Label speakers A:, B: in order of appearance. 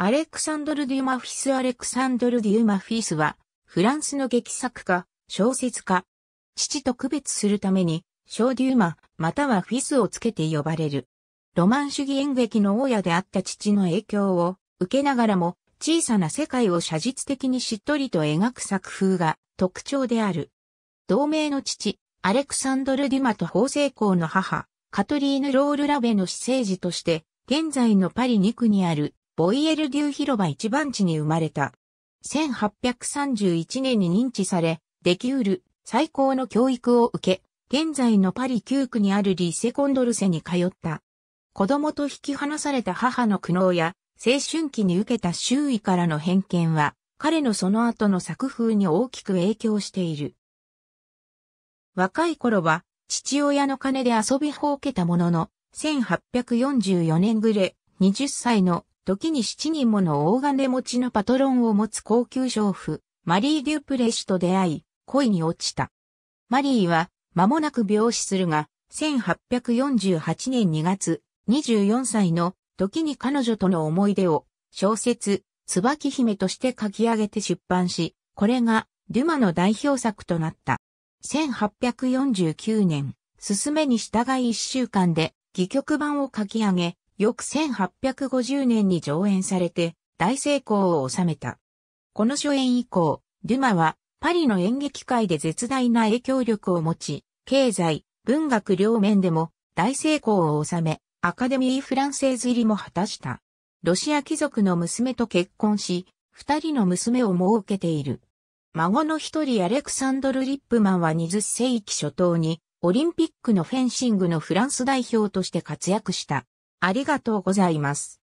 A: アレ
B: クサンドル・デュマフィス・アレクサンドル・デュマフィスは、フランスの劇作家、小説家。父と区別するために、小デューマ、またはフィスをつけて呼ばれる。ロマン主義演劇の大家であった父の影響を受けながらも、小さな世界を写実的にしっとりと描く作風が特徴である。同盟の父、アレクサンドル・デュマと法政校の母、カトリーヌ・ロール・ラベの私生児として、現在のパリ2区にあるボイエルデュー広場一番地に生まれた。1831年に認知され、できうる最高の教育を受け、現在のパリ9区にあるリセコンドルセに通った。子供と引き離された母の苦悩や、青春期に受けた周囲からの偏見は、彼のその後の作風に大きく影響している。若い頃は、父親の金で遊びほうけたものの、1844年暮れ、20歳の時に7人もの大金持ちのパトロンを持つ高級娼婦、マリー・デュプレシュと出会い、恋に落ちた。マリーは、間もなく病死するが、1848年2月、24歳の時に彼女との思い出を、小説、椿姫として書き上げて出版し、これが、デュマの代表作となった。1849年、すすめに従い1週間で、戯曲版を書き上げ、翌1850年に上演されて大成功を収めた。この初演以降、デュマはパリの演劇界で絶大な影響力を持ち、経済、文学両面でも大成功を収め、アカデミー・フランセーズ入りも果たした。ロシア貴族の娘と結婚し、二人の娘を設けている。孫の一人アレクサンドル・リップマンは20世紀初頭に、オリンピックのフェンシングのフランス代表として活躍した。ありがとうございます。